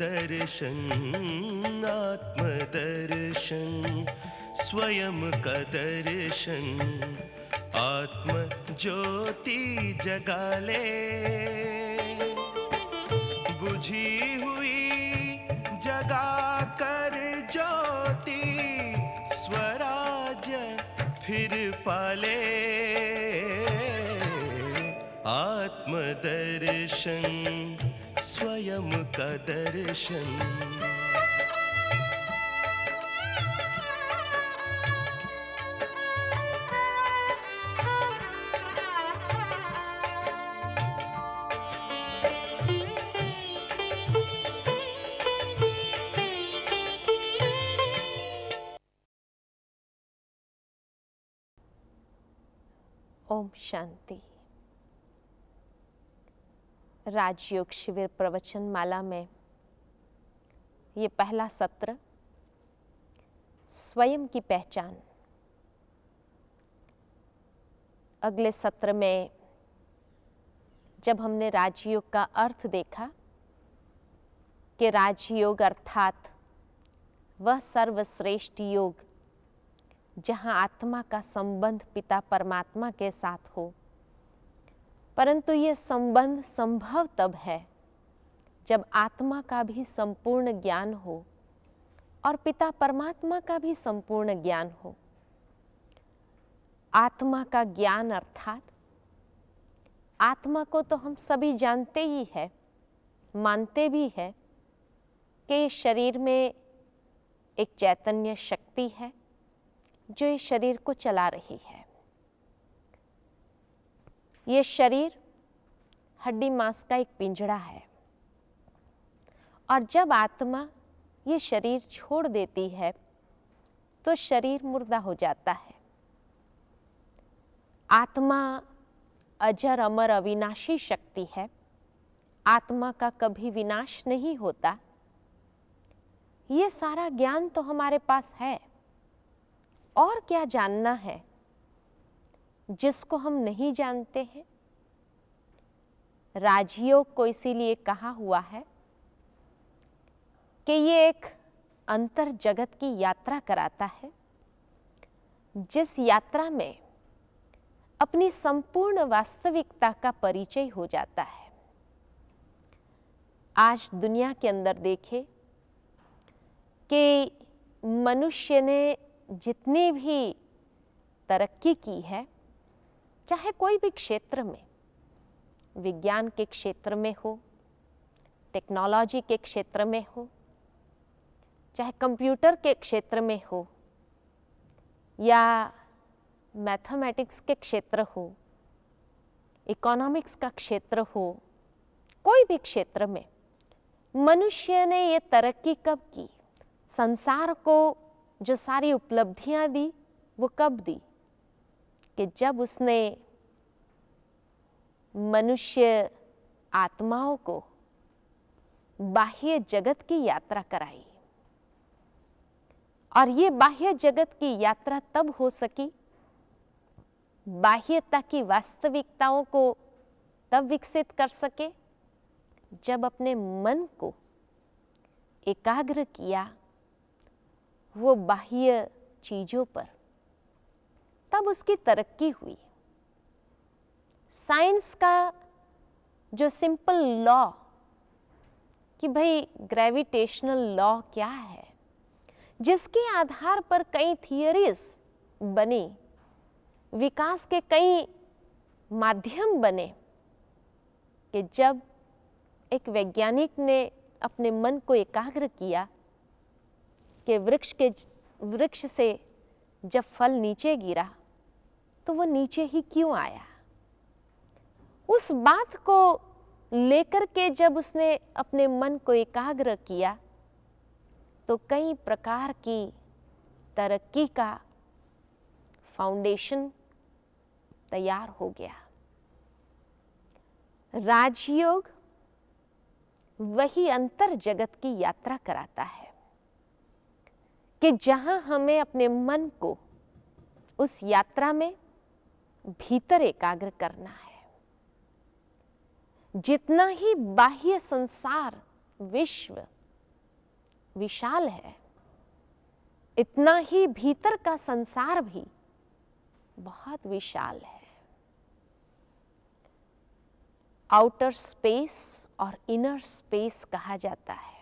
दर्शन आत्मदर्शन स्वयं का दर्शन आत्म ज्योति जगा ले बुझी हुई जगा कर ज्योति स्वराज फिर पाले आत्मदर्शन स्वयं का दर्शन ओम शांति राजयोग शिविर प्रवचन माला में ये पहला सत्र स्वयं की पहचान अगले सत्र में जब हमने राजयोग का अर्थ देखा कि राजयोग अर्थात वह सर्वश्रेष्ठ योग जहाँ आत्मा का संबंध पिता परमात्मा के साथ हो परंतु ये संबंध संभव तब है जब आत्मा का भी संपूर्ण ज्ञान हो और पिता परमात्मा का भी संपूर्ण ज्ञान हो आत्मा का ज्ञान अर्थात आत्मा को तो हम सभी जानते ही है मानते भी है कि इस शरीर में एक चैतन्य शक्ति है जो इस शरीर को चला रही है ये शरीर हड्डी मांस का एक पिंजड़ा है और जब आत्मा ये शरीर छोड़ देती है तो शरीर मुर्दा हो जाता है आत्मा अजर अमर अविनाशी शक्ति है आत्मा का कभी विनाश नहीं होता ये सारा ज्ञान तो हमारे पास है और क्या जानना है जिसको हम नहीं जानते हैं राजयोग को इसीलिए कहा हुआ है कि ये एक अंतर जगत की यात्रा कराता है जिस यात्रा में अपनी संपूर्ण वास्तविकता का परिचय हो जाता है आज दुनिया के अंदर देखें कि मनुष्य ने जितनी भी तरक्की की है चाहे कोई भी क्षेत्र में विज्ञान के क्षेत्र में हो टेक्नोलॉजी के क्षेत्र में हो चाहे कंप्यूटर के क्षेत्र में हो या मैथमेटिक्स के क्षेत्र हो इकोनॉमिक्स का क्षेत्र हो कोई भी क्षेत्र में मनुष्य ने ये तरक्की कब की संसार को जो सारी उपलब्धियाँ दी वो कब दी कि जब उसने मनुष्य आत्माओं को बाह्य जगत की यात्रा कराई और ये बाह्य जगत की यात्रा तब हो सकी बाह्यता की वास्तविकताओं को तब विकसित कर सके जब अपने मन को एकाग्र किया वो बाह्य चीज़ों पर तब उसकी तरक्की हुई साइंस का जो सिंपल लॉ कि भाई ग्रेविटेशनल लॉ क्या है जिसके आधार पर कई थियोरीज बनी विकास के कई माध्यम बने कि जब एक वैज्ञानिक ने अपने मन को एकाग्र किया कि वृक्ष के वृक्ष से जब फल नीचे गिरा तो वो नीचे ही क्यों आया उस बात को लेकर के जब उसने अपने मन को एकाग्र किया तो कई प्रकार की तरक्की का फाउंडेशन तैयार हो गया राजयोग वही अंतर जगत की यात्रा कराता है कि जहां हमें अपने मन को उस यात्रा में भीतर एकाग्र करना है जितना ही बाह्य संसार विश्व विशाल है इतना ही भीतर का संसार भी बहुत विशाल है आउटर स्पेस और इनर स्पेस कहा जाता है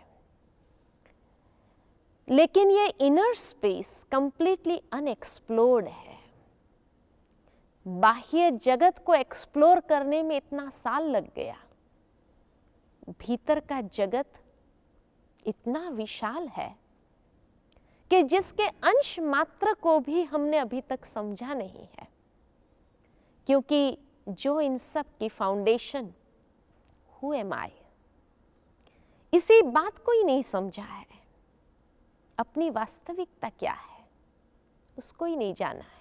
लेकिन ये इनर स्पेस कंप्लीटली अनएक्सप्लोर्ड है बाह्य जगत को एक्सप्लोर करने में इतना साल लग गया भीतर का जगत इतना विशाल है कि जिसके अंश मात्र को भी हमने अभी तक समझा नहीं है क्योंकि जो इन सब की फाउंडेशन हु एम आई इसी बात को ही नहीं समझा है अपनी वास्तविकता क्या है उसको ही नहीं जाना है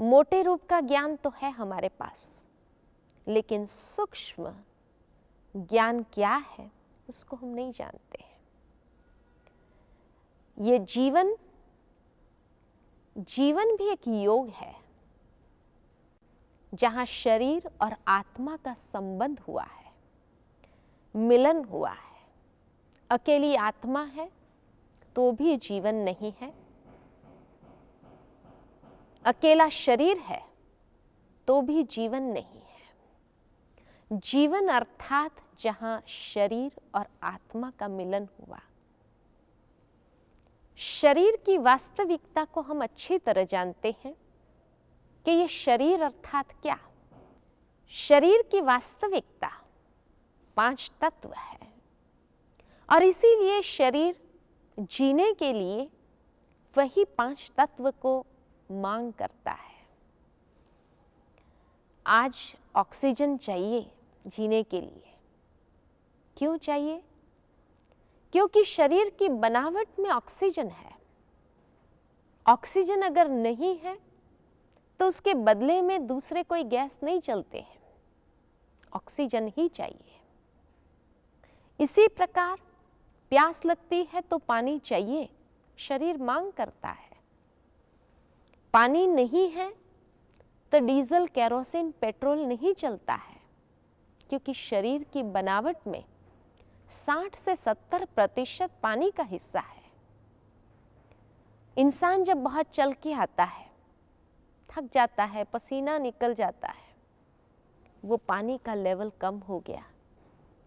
मोटे रूप का ज्ञान तो है हमारे पास लेकिन सूक्ष्म ज्ञान क्या है उसको हम नहीं जानते हैं ये जीवन जीवन भी एक योग है जहां शरीर और आत्मा का संबंध हुआ है मिलन हुआ है अकेली आत्मा है तो भी जीवन नहीं है अकेला शरीर है तो भी जीवन नहीं है जीवन अर्थात जहां शरीर और आत्मा का मिलन हुआ शरीर की वास्तविकता को हम अच्छी तरह जानते हैं कि ये शरीर अर्थात क्या शरीर की वास्तविकता पांच तत्व है और इसीलिए शरीर जीने के लिए वही पांच तत्व को मांग करता है आज ऑक्सीजन चाहिए जीने के लिए क्यों चाहिए क्योंकि शरीर की बनावट में ऑक्सीजन है ऑक्सीजन अगर नहीं है तो उसके बदले में दूसरे कोई गैस नहीं चलते हैं ऑक्सीजन ही चाहिए इसी प्रकार प्यास लगती है तो पानी चाहिए शरीर मांग करता है पानी नहीं है तो डीजल कैरोसिन पेट्रोल नहीं चलता है क्योंकि शरीर की बनावट में 60 से 70 प्रतिशत पानी का हिस्सा है इंसान जब बहुत चल के आता है थक जाता है पसीना निकल जाता है वो पानी का लेवल कम हो गया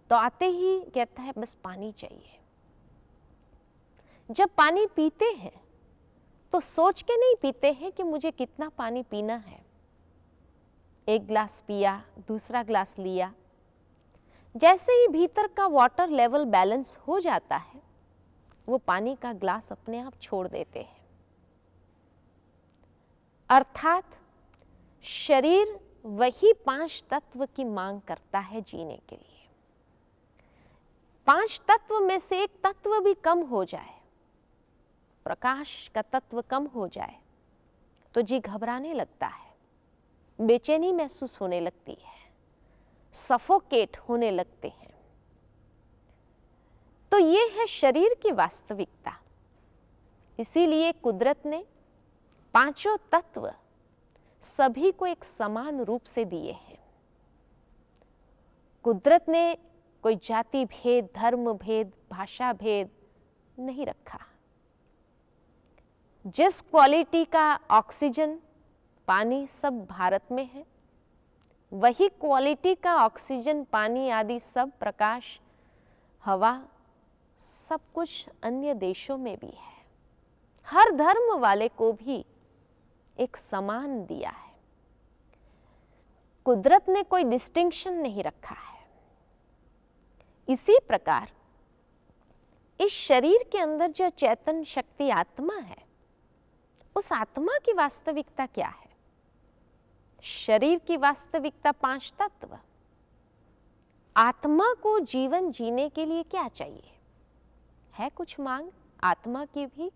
तो आते ही कहता है बस पानी चाहिए जब पानी पीते हैं तो सोच के नहीं पीते हैं कि मुझे कितना पानी पीना है एक ग्लास पिया दूसरा ग्लास लिया जैसे ही भीतर का वाटर लेवल बैलेंस हो जाता है वो पानी का ग्लास अपने आप छोड़ देते हैं अर्थात शरीर वही पांच तत्व की मांग करता है जीने के लिए पांच तत्व में से एक तत्व भी कम हो जाए प्रकाश का तत्व कम हो जाए तो जी घबराने लगता है बेचैनी महसूस होने लगती है सफोकेट होने लगते हैं तो ये है शरीर की वास्तविकता इसीलिए कुदरत ने पांचों तत्व सभी को एक समान रूप से दिए हैं कुदरत ने कोई जाति भेद धर्म भेद भाषा भेद नहीं रखा जिस क्वालिटी का ऑक्सीजन पानी सब भारत में है वही क्वालिटी का ऑक्सीजन पानी आदि सब प्रकाश हवा सब कुछ अन्य देशों में भी है हर धर्म वाले को भी एक समान दिया है कुदरत ने कोई डिस्टिंक्शन नहीं रखा है इसी प्रकार इस शरीर के अंदर जो चैतन शक्ति आत्मा है उस आत्मा की वास्तविकता क्या है शरीर की वास्तविकता पांच तत्व आत्मा को जीवन जीने के लिए क्या चाहिए है कुछ मांग आत्मा की भी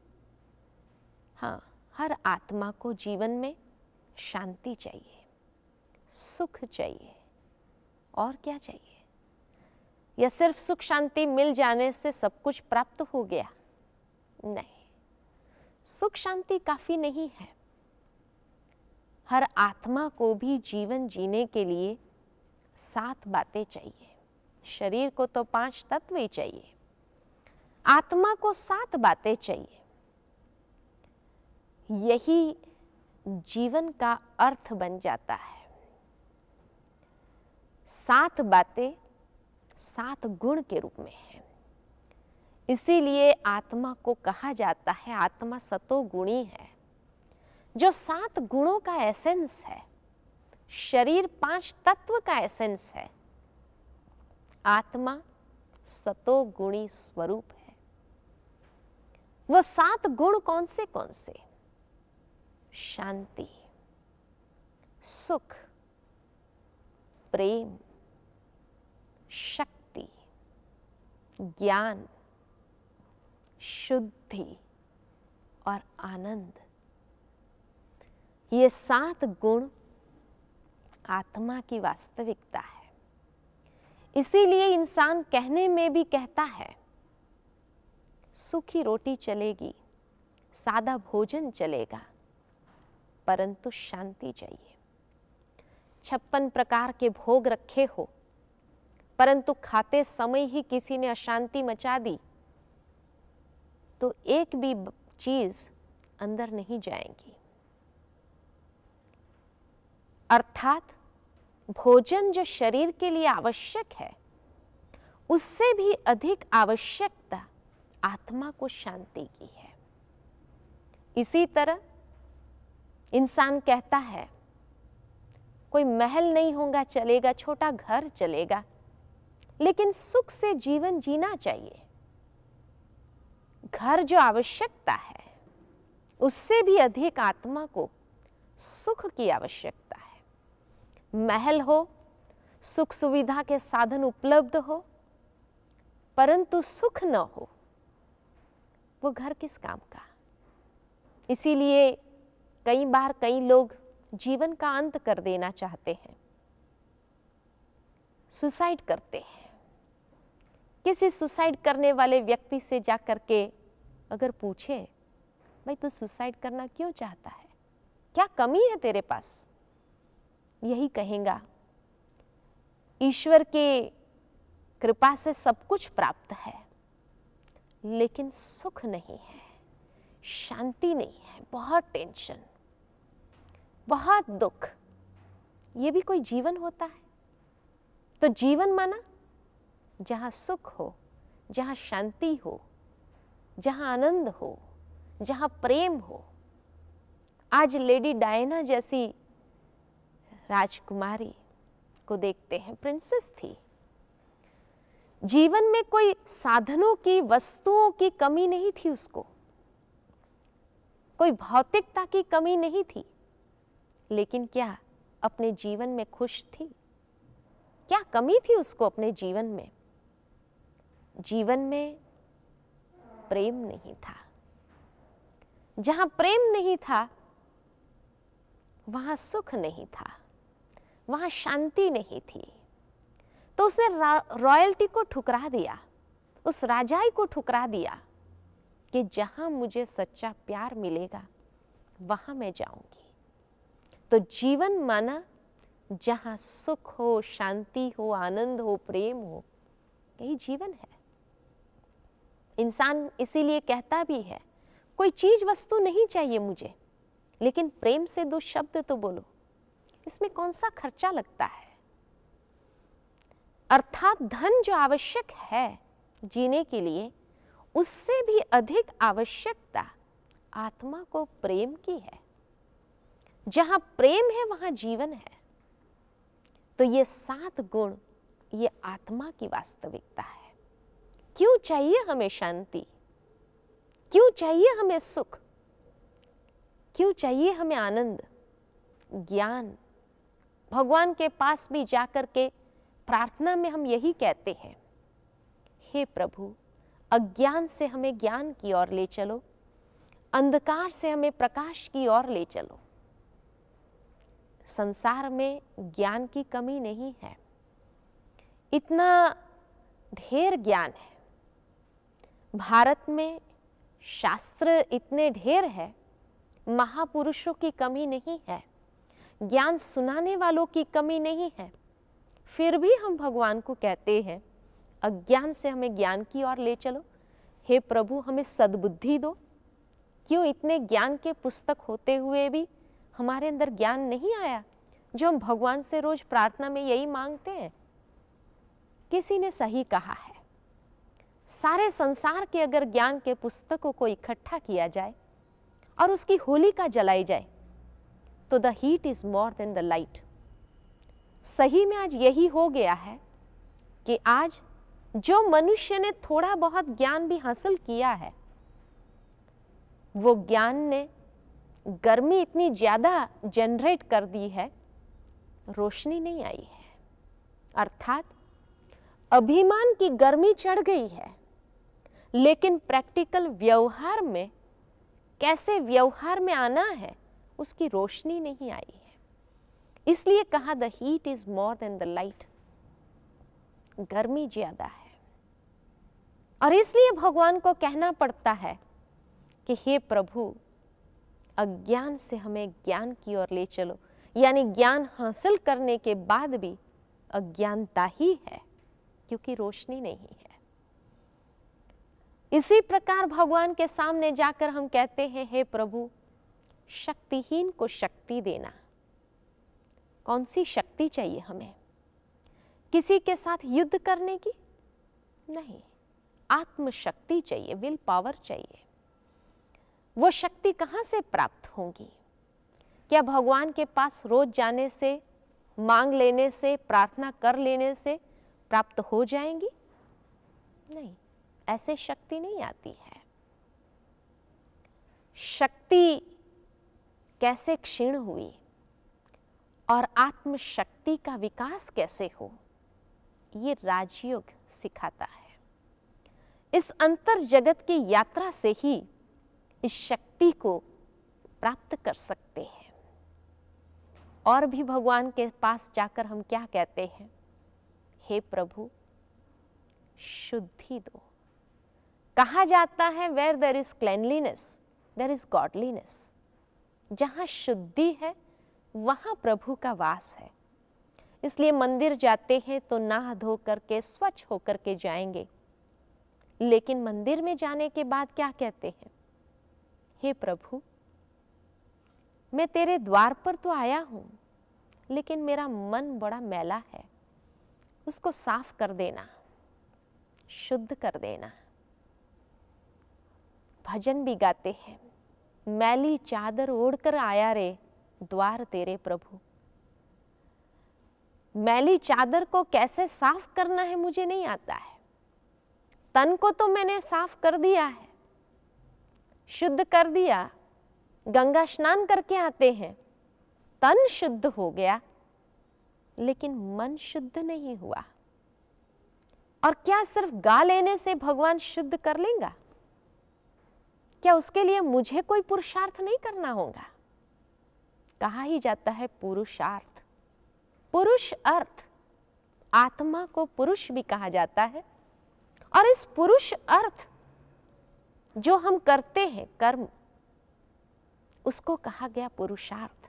हाँ हर आत्मा को जीवन में शांति चाहिए सुख चाहिए और क्या चाहिए या सिर्फ सुख शांति मिल जाने से सब कुछ प्राप्त हो गया नहीं सुख शांति काफी नहीं है हर आत्मा को भी जीवन जीने के लिए सात बातें चाहिए शरीर को तो पांच तत्व ही चाहिए आत्मा को सात बातें चाहिए यही जीवन का अर्थ बन जाता है सात बातें सात गुण के रूप में है इसीलिए आत्मा को कहा जाता है आत्मा सतोगुणी है जो सात गुणों का एसेंस है शरीर पांच तत्व का एसेंस है आत्मा सतोगुणी स्वरूप है वो सात गुण कौन से कौन से शांति सुख प्रेम शक्ति ज्ञान शुद्धि और आनंद ये सात गुण आत्मा की वास्तविकता है इसीलिए इंसान कहने में भी कहता है सूखी रोटी चलेगी सादा भोजन चलेगा परंतु शांति चाहिए छप्पन प्रकार के भोग रखे हो परंतु खाते समय ही किसी ने अशांति मचा दी तो एक भी चीज़ अंदर नहीं जाएगी अर्थात भोजन जो शरीर के लिए आवश्यक है उससे भी अधिक आवश्यकता आत्मा को शांति की है इसी तरह इंसान कहता है कोई महल नहीं होगा चलेगा छोटा घर चलेगा लेकिन सुख से जीवन जीना चाहिए घर जो आवश्यकता है उससे भी अधिक आत्मा को सुख की आवश्यकता है महल हो सुख सुविधा के साधन उपलब्ध हो परंतु सुख न हो वो घर किस काम का इसीलिए कई बार कई लोग जीवन का अंत कर देना चाहते हैं सुसाइड करते हैं किसी सुसाइड करने वाले व्यक्ति से जा के अगर पूछे भाई तू सुसाइड करना क्यों चाहता है क्या कमी है तेरे पास यही कहेगा ईश्वर के कृपा से सब कुछ प्राप्त है लेकिन सुख नहीं है शांति नहीं है बहुत टेंशन बहुत दुख ये भी कोई जीवन होता है तो जीवन माना जहाँ सुख हो जहाँ शांति हो जहाँ आनंद हो जहाँ प्रेम हो आज लेडी डायना जैसी राजकुमारी को देखते हैं प्रिंसेस थी जीवन में कोई साधनों की वस्तुओं की कमी नहीं थी उसको कोई भौतिकता की कमी नहीं थी लेकिन क्या अपने जीवन में खुश थी क्या कमी थी उसको अपने जीवन में जीवन में प्रेम नहीं था जहां प्रेम नहीं था वहां सुख नहीं था वहां शांति नहीं थी तो उसने रॉयल्टी को ठुकरा दिया उस राजाई को ठुकरा दिया कि जहां मुझे सच्चा प्यार मिलेगा वहां मैं जाऊंगी तो जीवन माना जहां सुख हो शांति हो आनंद हो प्रेम हो यही जीवन है इंसान इसीलिए कहता भी है कोई चीज़ वस्तु नहीं चाहिए मुझे लेकिन प्रेम से दो शब्द तो बोलो इसमें कौन सा खर्चा लगता है अर्थात धन जो आवश्यक है जीने के लिए उससे भी अधिक आवश्यकता आत्मा को प्रेम की है जहाँ प्रेम है वहाँ जीवन है तो ये सात गुण ये आत्मा की वास्तविकता है क्यों चाहिए हमें शांति क्यों चाहिए हमें सुख क्यों चाहिए हमें आनंद ज्ञान भगवान के पास भी जाकर के प्रार्थना में हम यही कहते हैं हे प्रभु अज्ञान से हमें ज्ञान की ओर ले चलो अंधकार से हमें प्रकाश की ओर ले चलो संसार में ज्ञान की कमी नहीं है इतना ढेर ज्ञान है भारत में शास्त्र इतने ढेर है महापुरुषों की कमी नहीं है ज्ञान सुनाने वालों की कमी नहीं है फिर भी हम भगवान को कहते हैं अज्ञान से हमें ज्ञान की ओर ले चलो हे प्रभु हमें सद्बुद्धि दो क्यों इतने ज्ञान के पुस्तक होते हुए भी हमारे अंदर ज्ञान नहीं आया जो हम भगवान से रोज प्रार्थना में यही मांगते हैं किसी ने सही कहा है सारे संसार के अगर ज्ञान के पुस्तकों को इकट्ठा किया जाए और उसकी होली का जलाई जाए तो the heat is more than the light सही में आज यही हो गया है कि आज जो मनुष्य ने थोड़ा बहुत ज्ञान भी हासिल किया है वो ज्ञान ने गर्मी इतनी ज़्यादा जनरेट कर दी है रोशनी नहीं आई है अर्थात अभिमान की गर्मी चढ़ गई है लेकिन प्रैक्टिकल व्यवहार में कैसे व्यवहार में आना है उसकी रोशनी नहीं आई है इसलिए कहा the heat is more than the light गर्मी ज्यादा है और इसलिए भगवान को कहना पड़ता है कि हे प्रभु अज्ञान से हमें ज्ञान की ओर ले चलो यानी ज्ञान हासिल करने के बाद भी अज्ञानता ही है क्योंकि रोशनी नहीं है इसी प्रकार भगवान के सामने जाकर हम कहते हैं हे प्रभु शक्तिहीन को शक्ति देना कौन सी शक्ति चाहिए हमें किसी के साथ युद्ध करने की नहीं आत्मशक्ति चाहिए विल पावर चाहिए वो शक्ति कहाँ से प्राप्त होगी क्या भगवान के पास रोज जाने से मांग लेने से प्रार्थना कर लेने से प्राप्त हो जाएंगी नहीं ऐसे शक्ति नहीं आती है शक्ति कैसे क्षीण हुई और आत्मशक्ति का विकास कैसे हो ये राजयोग सिखाता है इस अंतर जगत की यात्रा से ही इस शक्ति को प्राप्त कर सकते हैं और भी भगवान के पास जाकर हम क्या कहते हैं हे प्रभु शुद्धि दो कहा जाता है where there is cleanliness there is godliness जहाँ शुद्धि है वहाँ प्रभु का वास है इसलिए मंदिर जाते हैं तो नाह धो करके स्वच्छ होकर के जाएंगे लेकिन मंदिर में जाने के बाद क्या कहते हैं हे प्रभु मैं तेरे द्वार पर तो आया हूँ लेकिन मेरा मन बड़ा मैला है उसको साफ कर देना शुद्ध कर देना भजन भी गाते हैं मैली चादर ओढ़कर आया रे द्वार तेरे प्रभु मैली चादर को कैसे साफ करना है मुझे नहीं आता है तन को तो मैंने साफ कर दिया है शुद्ध कर दिया गंगा स्नान करके आते हैं तन शुद्ध हो गया लेकिन मन शुद्ध नहीं हुआ और क्या सिर्फ गा लेने से भगवान शुद्ध कर लेगा क्या उसके लिए मुझे कोई पुरुषार्थ नहीं करना होगा कहा ही जाता है पुरुषार्थ पुरुष अर्थ आत्मा को पुरुष भी कहा जाता है और इस पुरुष अर्थ जो हम करते हैं कर्म उसको कहा गया पुरुषार्थ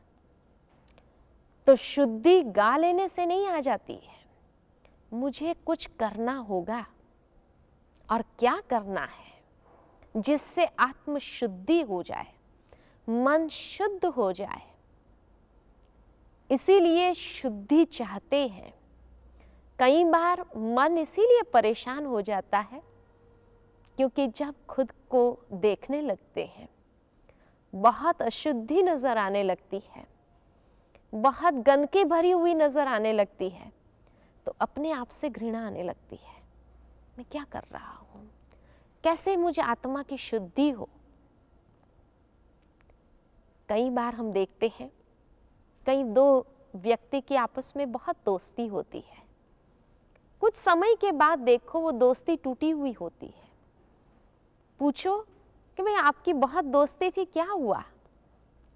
तो शुद्धि गा लेने से नहीं आ जाती है मुझे कुछ करना होगा और क्या करना है जिससे आत्म शुद्धि हो जाए मन शुद्ध हो जाए इसीलिए शुद्धि चाहते हैं कई बार मन इसीलिए परेशान हो जाता है क्योंकि जब खुद को देखने लगते हैं बहुत अशुद्धि नज़र आने लगती है बहुत गंदगी भरी हुई नज़र आने लगती है तो अपने आप से घृणा आने लगती है मैं क्या कर रहा हूं कैसे मुझे आत्मा की शुद्धि हो कई बार हम देखते हैं कई दो व्यक्ति की आपस में बहुत दोस्ती होती है कुछ समय के बाद देखो वो दोस्ती टूटी हुई होती है पूछो कि भाई आपकी बहुत दोस्ती थी क्या हुआ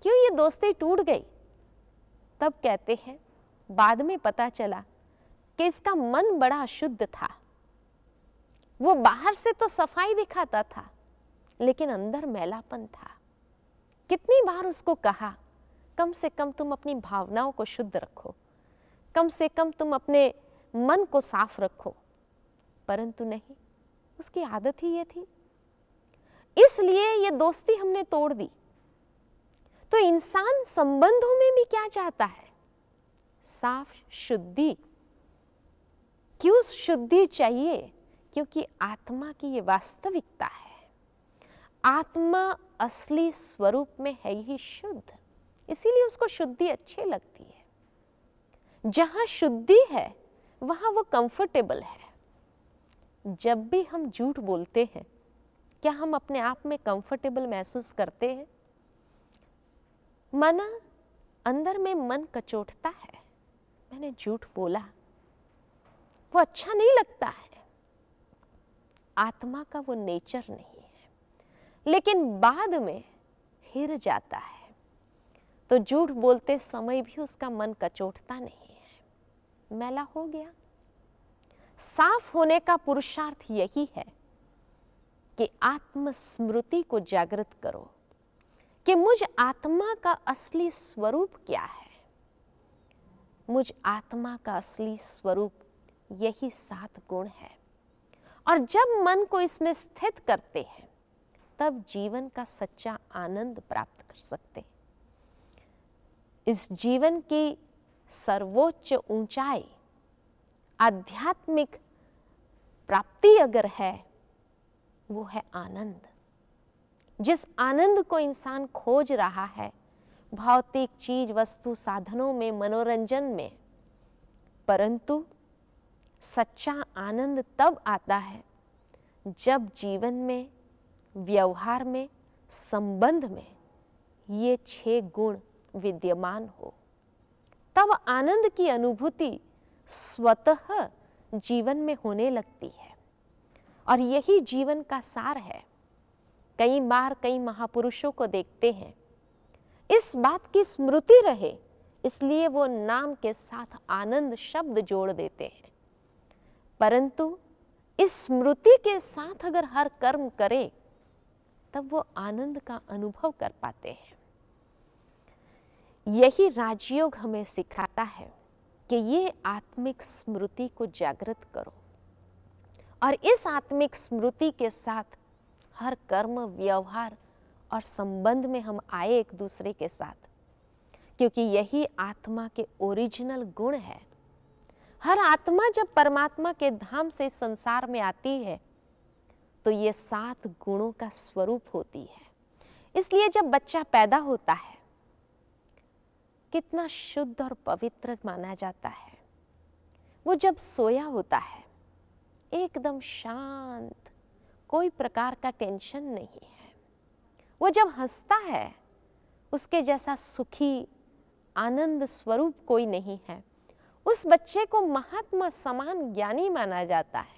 क्यों ये दोस्ती टूट गई तब कहते हैं बाद में पता चला कि इसका मन बड़ा अशुद्ध था वो बाहर से तो सफाई दिखाता था लेकिन अंदर मैलापन था कितनी बार उसको कहा कम से कम तुम अपनी भावनाओं को शुद्ध रखो कम से कम तुम अपने मन को साफ रखो परंतु नहीं उसकी आदत ही ये थी इसलिए ये दोस्ती हमने तोड़ दी तो इंसान संबंधों में भी क्या चाहता है साफ शुद्धि क्यों शुद्धि चाहिए क्योंकि आत्मा की ये वास्तविकता है आत्मा असली स्वरूप में है ही शुद्ध इसीलिए उसको शुद्धि अच्छी लगती है जहां शुद्धि है वहां वो कंफर्टेबल है जब भी हम झूठ बोलते हैं क्या हम अपने आप में कंफर्टेबल महसूस करते हैं मना अंदर में मन कचोटता है मैंने झूठ बोला वो अच्छा नहीं लगता है आत्मा का वो नेचर नहीं है लेकिन बाद में हिर जाता है तो झूठ बोलते समय भी उसका मन कचोटता नहीं है मैला हो गया साफ होने का पुरुषार्थ यही है कि आत्मस्मृति को जागृत करो कि मुझ आत्मा का असली स्वरूप क्या है मुझ आत्मा का असली स्वरूप यही सात गुण है और जब मन को इसमें स्थित करते हैं तब जीवन का सच्चा आनंद प्राप्त कर सकते हैं इस जीवन की सर्वोच्च ऊंचाई आध्यात्मिक प्राप्ति अगर है वो है आनंद जिस आनंद को इंसान खोज रहा है भौतिक चीज वस्तु साधनों में मनोरंजन में परंतु सच्चा आनंद तब आता है जब जीवन में व्यवहार में संबंध में ये छह गुण विद्यमान हो तब आनंद की अनुभूति स्वतः जीवन में होने लगती है और यही जीवन का सार है कई बार कई महापुरुषों को देखते हैं इस बात की स्मृति रहे इसलिए वो नाम के साथ आनंद शब्द जोड़ देते हैं परंतु इस स्मृति के साथ अगर हर कर्म करे तब वो आनंद का अनुभव कर पाते हैं यही राजयोग हमें सिखाता है कि ये आत्मिक स्मृति को जागृत करो और इस आत्मिक स्मृति के साथ हर कर्म व्यवहार और संबंध में हम आए एक दूसरे के साथ क्योंकि यही आत्मा के ओरिजिनल गुण है हर आत्मा जब परमात्मा के धाम से संसार में आती है तो ये सात गुणों का स्वरूप होती है इसलिए जब बच्चा पैदा होता है कितना शुद्ध और पवित्र माना जाता है वो जब सोया होता है एकदम शांत कोई प्रकार का टेंशन नहीं है वो जब हंसता है उसके जैसा सुखी आनंद स्वरूप कोई नहीं है उस बच्चे को महात्मा समान ज्ञानी माना जाता है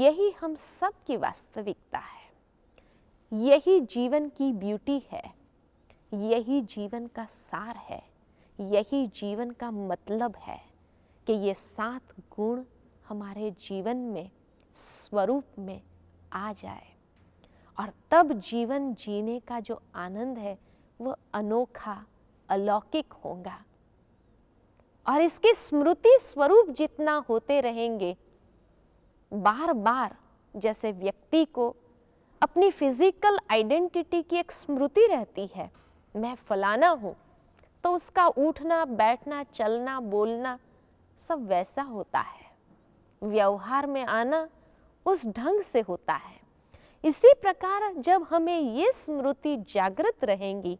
यही हम सब की वास्तविकता है यही जीवन की ब्यूटी है यही जीवन का सार है यही जीवन का मतलब है कि ये सात गुण हमारे जीवन में स्वरूप में आ जाए और तब जीवन जीने का जो आनंद है वह अनोखा अलौकिक होगा और इसकी स्मृति स्वरूप जितना होते रहेंगे बार बार जैसे व्यक्ति को अपनी फिजिकल आइडेंटिटी की एक स्मृति रहती है मैं फलाना हूँ तो उसका उठना बैठना चलना बोलना सब वैसा होता है व्यवहार में आना उस ढंग से होता है इसी प्रकार जब हमें ये स्मृति जागृत रहेंगी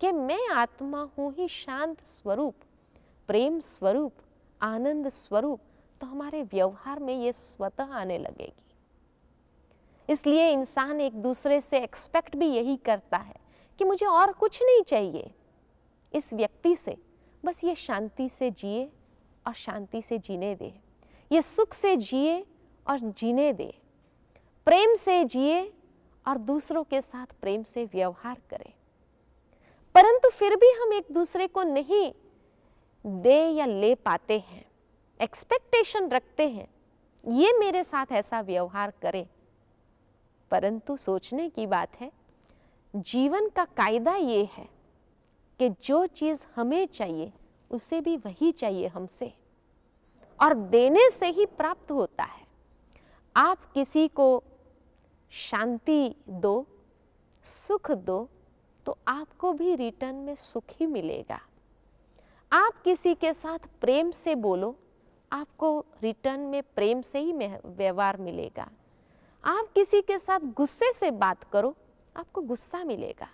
कि मैं आत्मा हूँ ही शांत स्वरूप प्रेम स्वरूप आनंद स्वरूप तो हमारे व्यवहार में ये स्वतः आने लगेगी इसलिए इंसान एक दूसरे से एक्सपेक्ट भी यही करता है कि मुझे और कुछ नहीं चाहिए इस व्यक्ति से बस ये शांति से जिए और शांति से जीने दे ये सुख से जिए और जीने दे प्रेम से जिए और दूसरों के साथ प्रेम से व्यवहार करें परंतु फिर भी हम एक दूसरे को नहीं दे या ले पाते हैं एक्सपेक्टेशन रखते हैं ये मेरे साथ ऐसा व्यवहार करे परंतु सोचने की बात है जीवन का कायदा ये है कि जो चीज़ हमें चाहिए उसे भी वही चाहिए हमसे और देने से ही प्राप्त होता है आप किसी को शांति दो सुख दो तो आपको भी रिटर्न में सुख ही मिलेगा आप किसी के साथ प्रेम से बोलो आपको रिटर्न में प्रेम से ही व्यवहार मिलेगा आप किसी के साथ गुस्से से बात करो आपको गुस्सा मिलेगा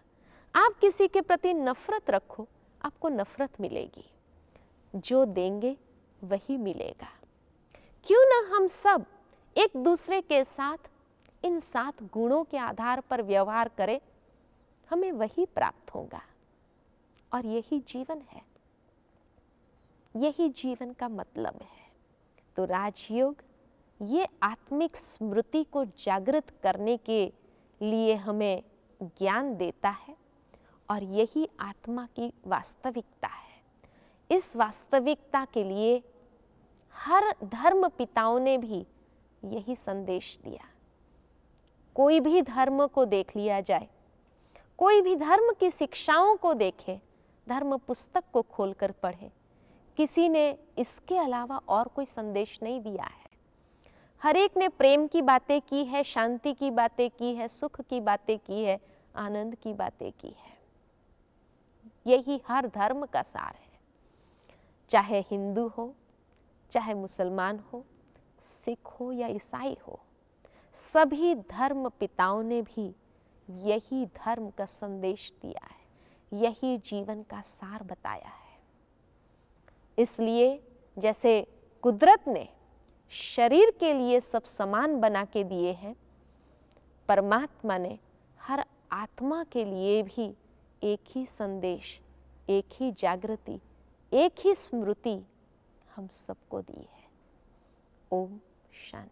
आप किसी के प्रति नफरत रखो आपको नफरत मिलेगी जो देंगे वही मिलेगा क्यों ना हम सब एक दूसरे के साथ इन सात गुणों के आधार पर व्यवहार करें हमें वही प्राप्त होगा और यही जीवन है यही जीवन का मतलब है तो राजयोग ये आत्मिक स्मृति को जागृत करने के लिए हमें ज्ञान देता है और यही आत्मा की वास्तविकता है इस वास्तविकता के लिए हर धर्म पिताओं ने भी यही संदेश दिया कोई भी धर्म को देख लिया जाए कोई भी धर्म की शिक्षाओं को देखे धर्म पुस्तक को खोलकर पढ़े किसी ने इसके अलावा और कोई संदेश नहीं दिया है हर एक ने प्रेम की बातें की है शांति की बातें की है सुख की बातें की है आनंद की बातें की है यही हर धर्म का सार है चाहे हिंदू हो चाहे मुसलमान हो सिख हो या ईसाई हो सभी धर्म पिताओं ने भी यही धर्म का संदेश दिया है यही जीवन का सार बताया है इसलिए जैसे कुदरत ने शरीर के लिए सब समान बना के दिए हैं परमात्मा ने हर आत्मा के लिए भी एक ही संदेश एक ही जागृति एक ही स्मृति हम सबको दी है 高山。